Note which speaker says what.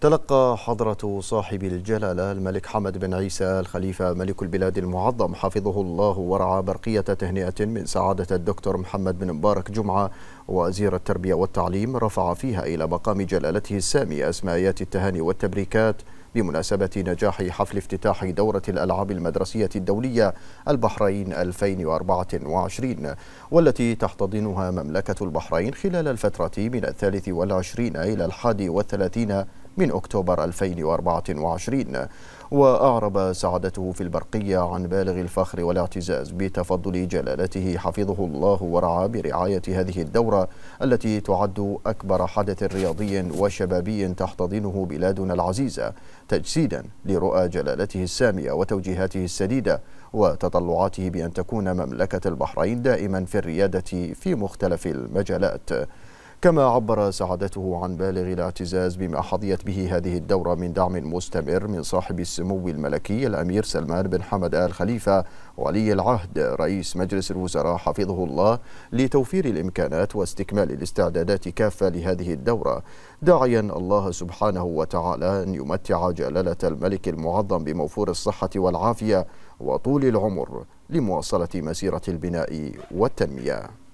Speaker 1: تلقى حضرة صاحب الجلالة الملك حمد بن عيسى الخليفة ملك البلاد المعظم حفظه الله ورعى برقية تهنئة من سعادة الدكتور محمد بن مبارك جمعة وزير التربية والتعليم رفع فيها إلى مقام جلالته السامي أسمايات التهاني والتبريكات بمناسبة نجاح حفل افتتاح دورة الألعاب المدرسية الدولية البحرين 2024 والتي تحتضنها مملكة البحرين خلال الفترة من الثالث والعشرين إلى الحادي والثلاثين من أكتوبر 2024 وأعرب سعادته في البرقية عن بالغ الفخر والاعتزاز بتفضل جلالته حفظه الله ورعاه برعاية هذه الدورة التي تعد أكبر حدث رياضي وشبابي تحتضنه بلادنا العزيزة تجسيدا لرؤى جلالته السامية وتوجيهاته السديدة وتطلعاته بأن تكون مملكة البحرين دائما في الريادة في مختلف المجالات كما عبر سعادته عن بالغ الاعتزاز بما حظيت به هذه الدورة من دعم مستمر من صاحب السمو الملكي الأمير سلمان بن حمد آل خليفة ولي العهد رئيس مجلس الوزراء حفظه الله لتوفير الإمكانات واستكمال الاستعدادات كافة لهذه الدورة داعيا الله سبحانه وتعالى أن يمتع جلالة الملك المعظم بموفور الصحة والعافية وطول العمر لمواصلة مسيرة البناء والتنمية